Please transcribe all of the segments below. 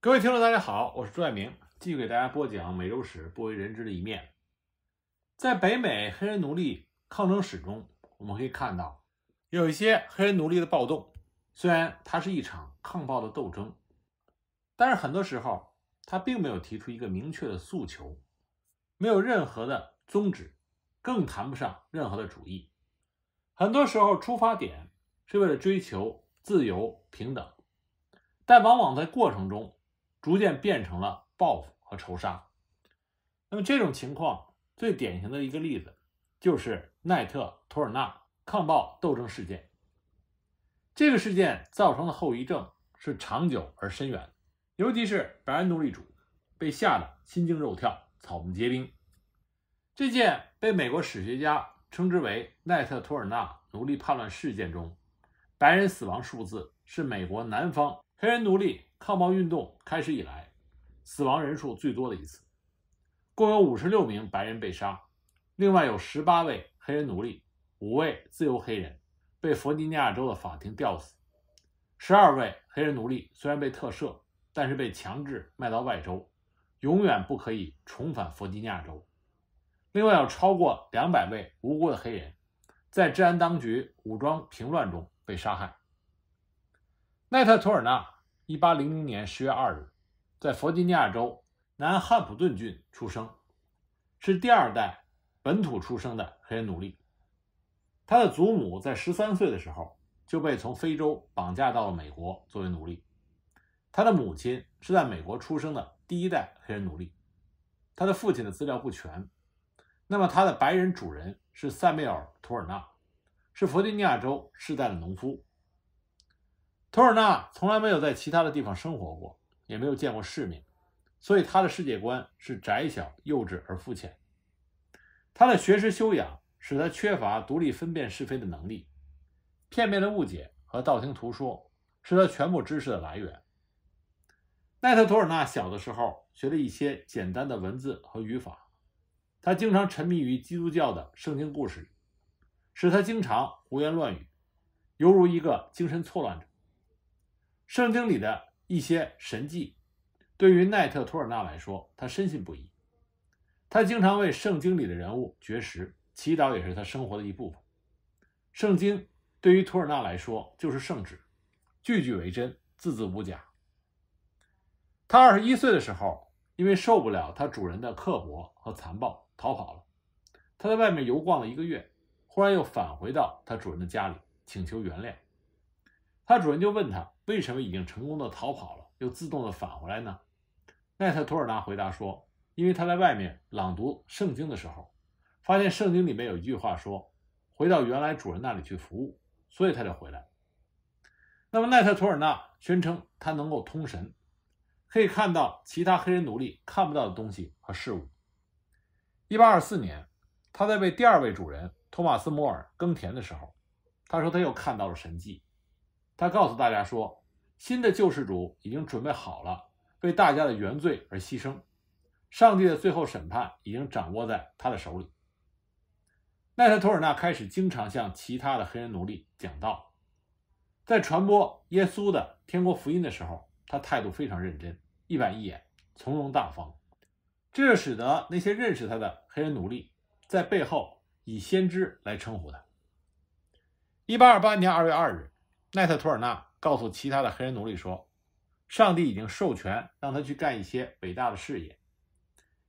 各位听众，大家好，我是朱爱明，继续给大家播讲美洲史不为人知的一面。在北美黑人奴隶抗争史中，我们可以看到，有一些黑人奴隶的暴动，虽然它是一场抗暴的斗争，但是很多时候，他并没有提出一个明确的诉求，没有任何的宗旨，更谈不上任何的主义。很多时候，出发点是为了追求自由平等，但往往在过程中。逐渐变成了报复和仇杀。那么这种情况最典型的一个例子就是奈特·托尔纳抗暴斗争事件。这个事件造成的后遗症是长久而深远，尤其是白人奴隶主被吓得心惊肉跳、草木皆兵。这件被美国史学家称之为奈特·托尔纳奴隶叛乱事件中，白人死亡数字是美国南方黑人奴隶。抗暴运动开始以来，死亡人数最多的一次，共有五十六名白人被杀，另外有十八位黑人奴隶、五位自由黑人被弗吉尼亚州的法庭吊死，十二位黑人奴隶虽然被特赦，但是被强制卖到外州，永远不可以重返弗吉尼亚州。另外有超过两百位无辜的黑人，在治安当局武装平乱中被杀害。奈特·图尔纳。一八零零年十月二日，在弗吉尼亚州南汉普顿郡出生，是第二代本土出生的黑人奴隶。他的祖母在十三岁的时候就被从非洲绑架到了美国作为奴隶。他的母亲是在美国出生的第一代黑人奴隶。他的父亲的资料不全。那么他的白人主人是塞缪尔·图尔纳，是弗吉尼亚州世代的农夫。托尔纳从来没有在其他的地方生活过，也没有见过世面，所以他的世界观是窄小、幼稚而肤浅。他的学识修养使他缺乏独立分辨是非的能力，片面的误解和道听途说是他全部知识的来源。奈特·托尔纳小的时候学了一些简单的文字和语法，他经常沉迷于基督教的圣经故事使他经常胡言乱语，犹如一个精神错乱者。圣经里的一些神迹，对于奈特·图尔纳来说，他深信不疑。他经常为圣经里的人物绝食，祈祷也是他生活的一部分。圣经对于图尔纳来说就是圣旨，句句为真，字字无假。他二十一岁的时候，因为受不了他主人的刻薄和残暴，逃跑了。他在外面游逛了一个月，忽然又返回到他主人的家里，请求原谅。他主人就问他。为什么已经成功的逃跑了，又自动的返回来呢？奈特托尔纳回答说：“因为他在外面朗读圣经的时候，发现圣经里面有一句话说，回到原来主人那里去服务，所以他就回来。”那么奈特托尔纳宣称他能够通神，可以看到其他黑人奴隶看不到的东西和事物。1824年，他在为第二位主人托马斯摩尔耕田的时候，他说他又看到了神迹。他告诉大家说。新的救世主已经准备好了，为大家的原罪而牺牲。上帝的最后审判已经掌握在他的手里。奈特托尔纳开始经常向其他的黑人奴隶讲道，在传播耶稣的天国福音的时候，他态度非常认真，一板一眼，从容大方。这就使得那些认识他的黑人奴隶在背后以先知来称呼他。一八二八年二月二日。奈特·托尔纳告诉其他的黑人奴隶说：“上帝已经授权让他去干一些伟大的事业。”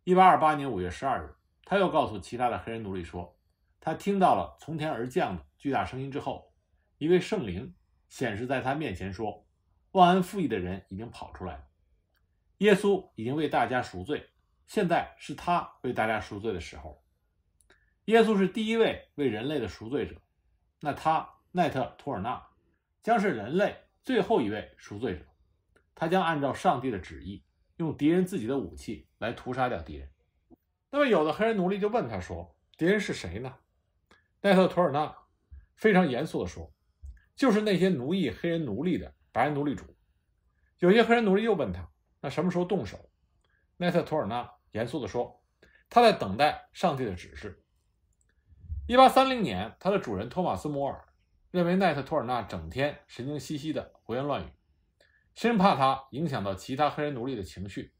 1828年5月12日，他又告诉其他的黑人奴隶说：“他听到了从天而降的巨大声音之后，一位圣灵显示在他面前说：‘忘恩负义的人已经跑出来了，耶稣已经为大家赎罪，现在是他为大家赎罪的时候了。’耶稣是第一位为人类的赎罪者，那他奈特·托尔纳。”将是人类最后一位赎罪者，他将按照上帝的旨意，用敌人自己的武器来屠杀掉敌人。那么，有的黑人奴隶就问他说：“敌人是谁呢？”奈特·托尔纳非常严肃地说：“就是那些奴役黑人奴隶的白人奴隶主。”有些黑人奴隶又问他：“那什么时候动手？”奈特·托尔纳严肃地说：“他在等待上帝的指示。”一八三零年，他的主人托马斯·摩尔。认为奈特·托尔纳整天神经兮兮的胡言乱语，深怕他影响到其他黑人奴隶的情绪，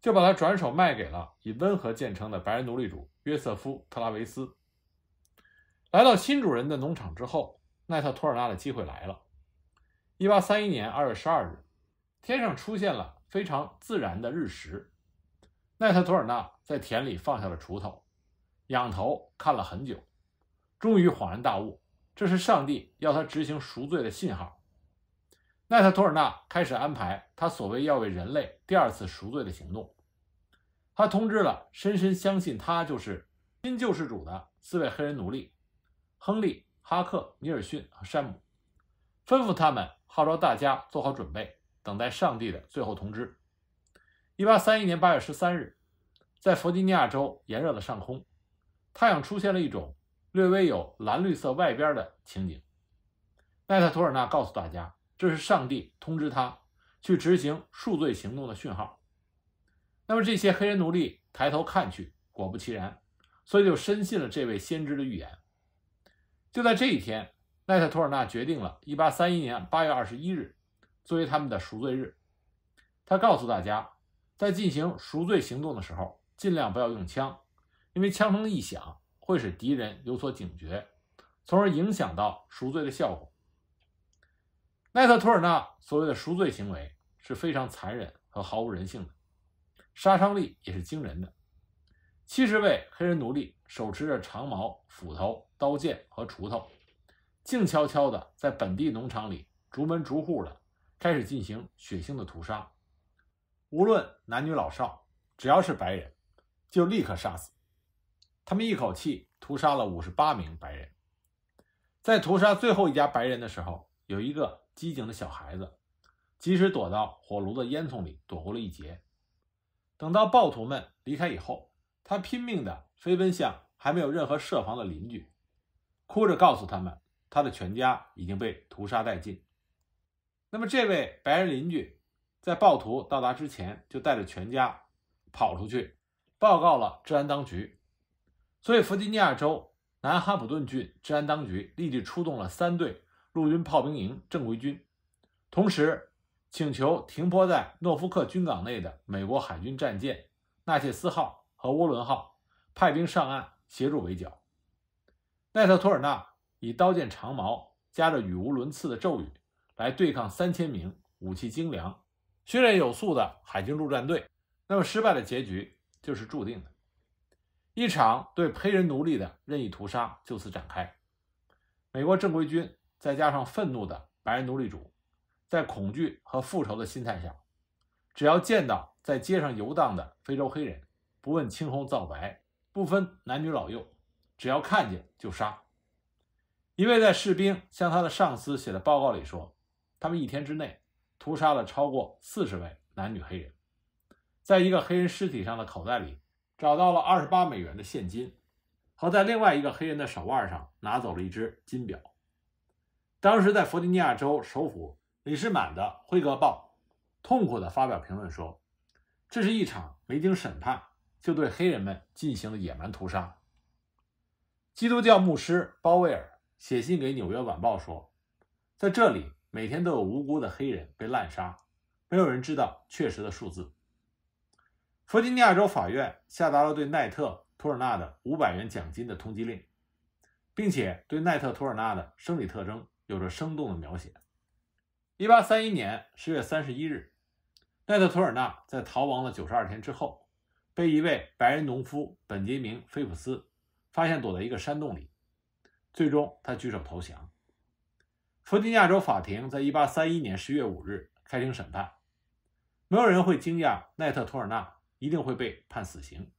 就把他转手卖给了以温和见称的白人奴隶主约瑟夫·特拉维斯。来到新主人的农场之后，奈特·托尔纳的机会来了。1831年2月12日，天上出现了非常自然的日食。奈特·托尔纳在田里放下了锄头，仰头看了很久，终于恍然大悟。这是上帝要他执行赎罪的信号。奈特托尔纳开始安排他所谓要为人类第二次赎罪的行动。他通知了深深相信他就是新救世主的四位黑人奴隶：亨利、哈克、尼尔逊和山姆，吩咐他们号召大家做好准备，等待上帝的最后通知。一八三一年八月十三日，在弗吉尼亚州炎热的上空，太阳出现了一种。略微有蓝绿色外边的情景，奈特托尔纳告诉大家，这是上帝通知他去执行赎罪行动的讯号。那么这些黑人奴隶抬头看去，果不其然，所以就深信了这位先知的预言。就在这一天，奈特托尔纳决定了一八三一年八月二十一日作为他们的赎罪日。他告诉大家，在进行赎罪行动的时候，尽量不要用枪，因为枪声一响。会使敌人有所警觉，从而影响到赎罪的效果。奈特·托尔纳所谓的赎罪行为是非常残忍和毫无人性的，杀伤力也是惊人的。七十位黑人奴隶手持着长矛、斧头、刀剑和锄头，静悄悄地在本地农场里逐门逐户地开始进行血腥的屠杀。无论男女老少，只要是白人，就立刻杀死。他们一口气屠杀了五十八名白人，在屠杀最后一家白人的时候，有一个机警的小孩子，及时躲到火炉的烟囱里，躲过了一劫。等到暴徒们离开以后，他拼命地飞奔向还没有任何设防的邻居，哭着告诉他们，他的全家已经被屠杀殆尽。那么，这位白人邻居在暴徒到达之前，就带着全家跑出去，报告了治安当局。所以，弗吉尼亚州南哈普顿郡治安当局立即出动了三队陆军炮兵营正规军，同时请求停泊在诺福克军港内的美国海军战舰“纳切斯号”和“涡轮号”派兵上岸协助围剿。奈特托尔纳以刀剑、长矛，加着语无伦次的咒语来对抗三千名武器精良、训练有素的海军陆战队，那么失败的结局就是注定的。一场对黑人奴隶的任意屠杀就此展开。美国正规军再加上愤怒的白人奴隶主，在恐惧和复仇的心态下，只要见到在街上游荡的非洲黑人，不问青红皂白，不分男女老幼，只要看见就杀。一位在士兵向他的上司写的报告里说，他们一天之内屠杀了超过四十位男女黑人。在一个黑人尸体上的口袋里。找到了二十八美元的现金，和在另外一个黑人的手腕上拿走了一只金表。当时在弗吉尼亚州首府里士满的《辉格报》痛苦的发表评论说：“这是一场没经审判就对黑人们进行了野蛮屠杀。”基督教牧师鲍威尔写信给《纽约晚报》说：“在这里每天都有无辜的黑人被滥杀，没有人知道确实的数字。”弗吉尼亚州法院下达了对奈特·托尔纳的五百元奖金的通缉令，并且对奈特·托尔纳的生理特征有着生动的描写。一八三一年十月三十一日，奈特·托尔纳在逃亡了九十二天之后，被一位白人农夫本杰明·菲普斯发现躲在一个山洞里。最终，他举手投降。弗吉尼亚州法庭在一八三一年十月五日开庭审判。没有人会惊讶奈特·托尔纳。一定会被判死刑。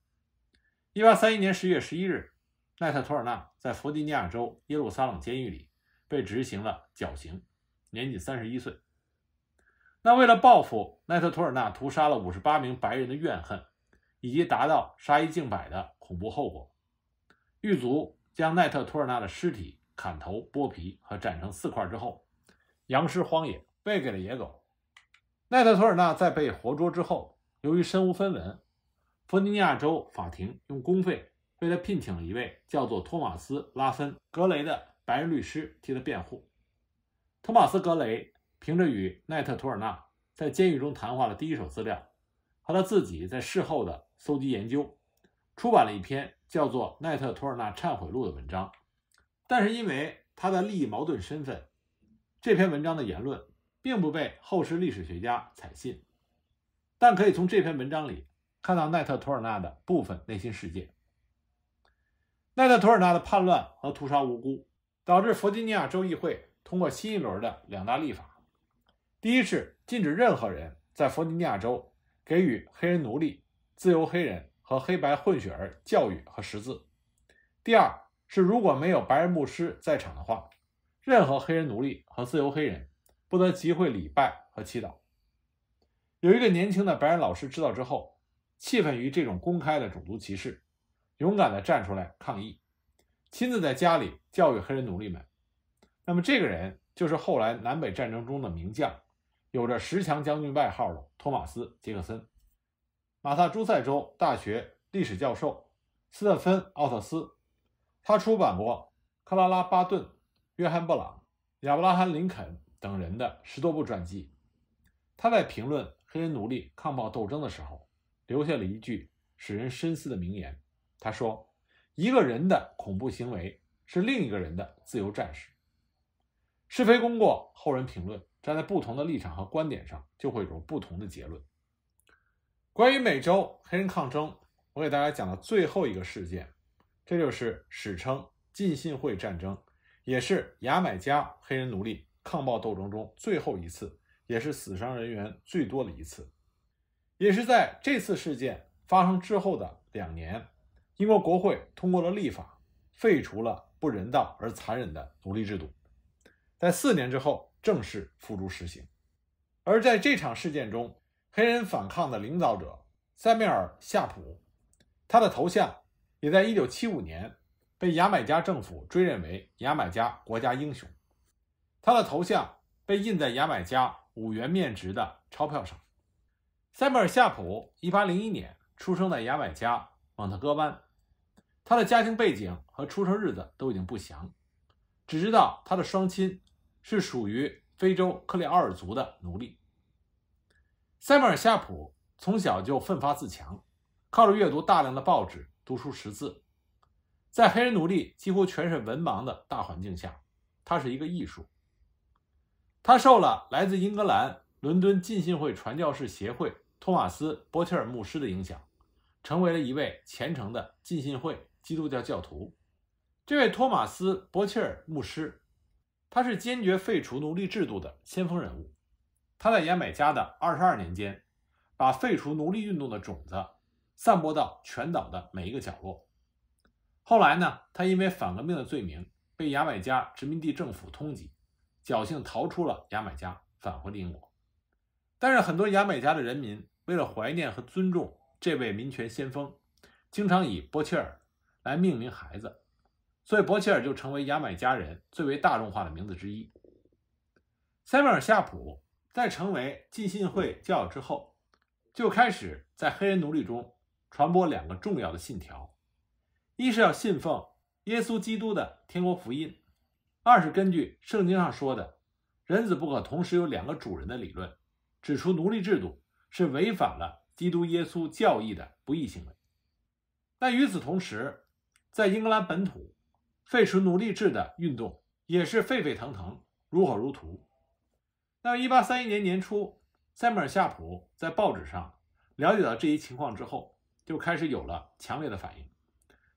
一八三一年十月十一日，奈特托尔纳在弗吉尼亚州耶路撒冷监狱里被执行了绞刑，年仅三十一岁。那为了报复奈特托尔纳屠杀了五十八名白人的怨恨，以及达到杀一儆百的恐怖后果，狱卒将奈特托尔纳的尸体砍头、剥皮和斩成四块之后，扬尸荒野，喂给了野狗。奈特托尔纳在被活捉之后。由于身无分文，弗吉尼亚州法庭用公费为他聘请了一位叫做托马斯·拉芬·格雷的白人律师替他辩护。托马斯·格雷凭着与奈特·图尔纳在监狱中谈话的第一手资料，和他自己在事后的搜集研究，出版了一篇叫做《奈特·图尔纳忏悔录》的文章。但是因为他的利益矛盾身份，这篇文章的言论并不被后世历史学家采信。但可以从这篇文章里看到奈特·托尔纳的部分内心世界。奈特·托尔纳的叛乱和屠杀无辜，导致弗吉尼亚州议会通过新一轮的两大立法：第一是禁止任何人在弗吉尼亚州给予黑人奴隶、自由黑人和黑白混血儿教育和识字；第二是如果没有白人牧师在场的话，任何黑人奴隶和自由黑人不得集会礼拜和祈祷。有一个年轻的白人老师知道之后，气愤于这种公开的种族歧视，勇敢地站出来抗议，亲自在家里教育黑人奴隶们。那么，这个人就是后来南北战争中的名将，有着“十强将军”外号的托马斯·杰克森。马萨诸塞州大学历史教授斯特芬·奥特斯，他出版过克拉拉·巴顿、约翰·布朗、亚伯拉罕·林肯等人的十多部传记。他在评论。黑人奴隶抗暴斗争的时候，留下了一句使人深思的名言。他说：“一个人的恐怖行为是另一个人的自由战士。”是非功过后人评论，站在不同的立场和观点上，就会有不同的结论。关于美洲黑人抗争，我给大家讲的最后一个事件，这就是史称“禁信会战争”，也是牙买加黑人奴隶抗暴斗争中最后一次。也是死伤人员最多的一次，也是在这次事件发生之后的两年，英国国会通过了立法，废除了不人道而残忍的奴隶制度，在四年之后正式付诸实行。而在这场事件中，黑人反抗的领导者塞缪尔·夏普，他的头像也在1975年被牙买加政府追认为牙买加国家英雄，他的头像被印在牙买加。五元面值的钞票上，塞缪尔·夏普一八零一年出生在牙买加蒙特哥湾。他的家庭背景和出生日子都已经不详，只知道他的双亲是属于非洲克里奥尔族的奴隶。塞缪尔·夏普从小就奋发自强，靠着阅读大量的报纸读书识字。在黑人奴隶几乎全是文盲的大环境下，他是一个艺术。他受了来自英格兰伦敦浸信会传教士协会托马斯·波切尔牧师的影响，成为了一位虔诚的浸信会基督教教徒。这位托马斯·波切尔牧师，他是坚决废除奴隶制度的先锋人物。他在牙买加的二十二年间，把废除奴隶运动的种子散播到全岛的每一个角落。后来呢，他因为反革命的罪名被牙买加殖民地政府通缉。侥幸逃出了牙买加，返回了英国。但是很多牙买加的人民为了怀念和尊重这位民权先锋，经常以波切尔来命名孩子，所以波切尔就成为牙买加人最为大众化的名字之一。塞缪尔·夏普在成为浸信会教友之后，就开始在黑人奴隶中传播两个重要的信条：一是要信奉耶稣基督的天国福音。二是根据圣经上说的“人子不可同时有两个主人”的理论，指出奴隶制度是违反了基督耶稣教义的不义行为。但与此同时，在英格兰本土废除奴隶制的运动也是沸沸腾腾、如火如荼。那一八三一年年初，塞缪尔·夏普在报纸上了解到这一情况之后，就开始有了强烈的反应。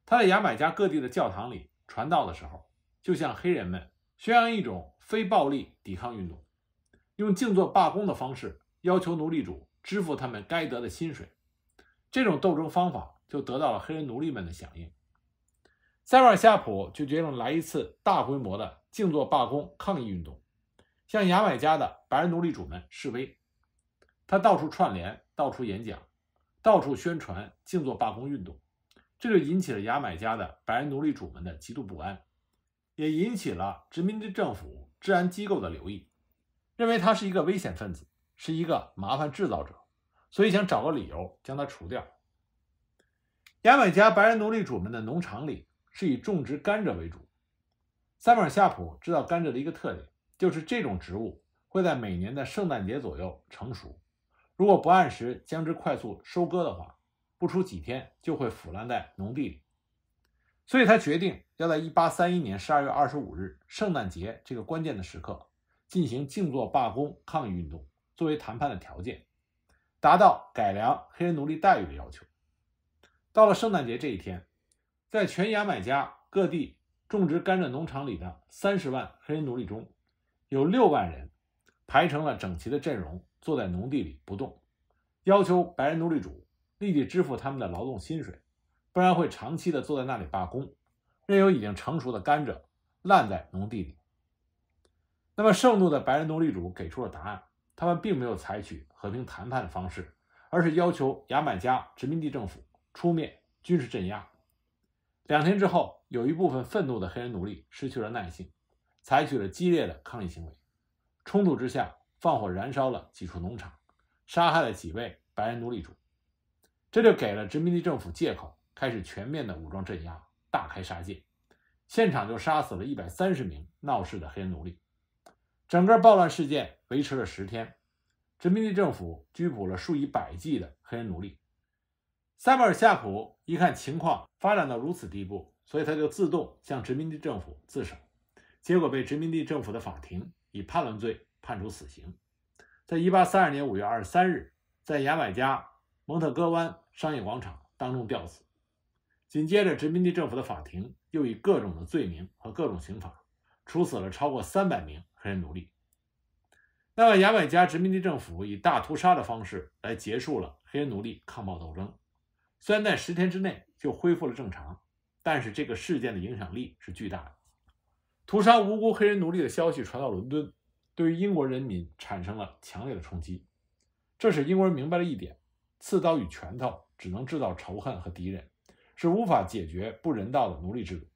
他在牙买加各地的教堂里传道的时候。就像黑人们宣扬一种非暴力抵抗运动，用静坐罢工的方式要求奴隶主支付他们该得的薪水，这种斗争方法就得到了黑人奴隶们的响应。塞瓦夏普就决定来一次大规模的静坐罢工抗议运动，向牙买加的白人奴隶主们示威。他到处串联，到处演讲，到处宣传静坐罢工运动，这就引起了牙买加的白人奴隶主们的极度不安。也引起了殖民地政府治安机构的留意，认为他是一个危险分子，是一个麻烦制造者，所以想找个理由将他除掉。牙买加白人奴隶主们的农场里是以种植甘蔗为主。塞缪尔·夏普知道甘蔗的一个特点，就是这种植物会在每年的圣诞节左右成熟。如果不按时将之快速收割的话，不出几天就会腐烂在农地里，所以他决定。要在一八三一年十二月二十五日圣诞节这个关键的时刻进行静坐罢工抗议运动，作为谈判的条件，达到改良黑人奴隶待遇的要求。到了圣诞节这一天，在全牙买加各地种植甘蔗农场里的三十万黑人奴隶中，有六万人排成了整齐的阵容，坐在农地里不动，要求白人奴隶主立即支付他们的劳动薪水，不然会长期的坐在那里罢工。任由已经成熟的甘蔗烂在农地里。那么，盛怒的白人奴隶主给出了答案，他们并没有采取和平谈判的方式，而是要求牙买加殖民地政府出面军事镇压。两天之后，有一部分愤怒的黑人奴隶失去了耐性，采取了激烈的抗议行为。冲突之下，放火燃烧了几处农场，杀害了几位白人奴隶主，这就给了殖民地政府借口，开始全面的武装镇压。大开杀戒，现场就杀死了一百三十名闹事的黑人奴隶。整个暴乱事件维持了十天，殖民地政府拘捕了数以百计的黑人奴隶。塞布尔夏普一看情况发展到如此地步，所以他就自动向殖民地政府自首，结果被殖民地政府的法庭以叛乱罪判处死刑，在一八三二年五月二十三日，在牙买加蒙特哥湾商业广场当众吊死。紧接着，殖民地政府的法庭又以各种的罪名和各种刑法，处死了超过三百名黑人奴隶。那么，牙买加殖民地政府以大屠杀的方式来结束了黑人奴隶抗暴斗争。虽然在十天之内就恢复了正常，但是这个事件的影响力是巨大的。屠杀无辜黑人奴隶的消息传到伦敦，对于英国人民产生了强烈的冲击。这使英国人明白了一点：刺刀与拳头只能制造仇恨和敌人。是无法解决不人道的奴隶制度。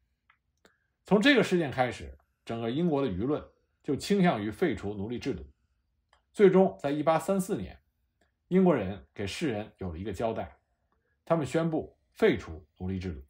从这个事件开始，整个英国的舆论就倾向于废除奴隶制度。最终，在1834年，英国人给世人有了一个交代，他们宣布废除奴隶制度。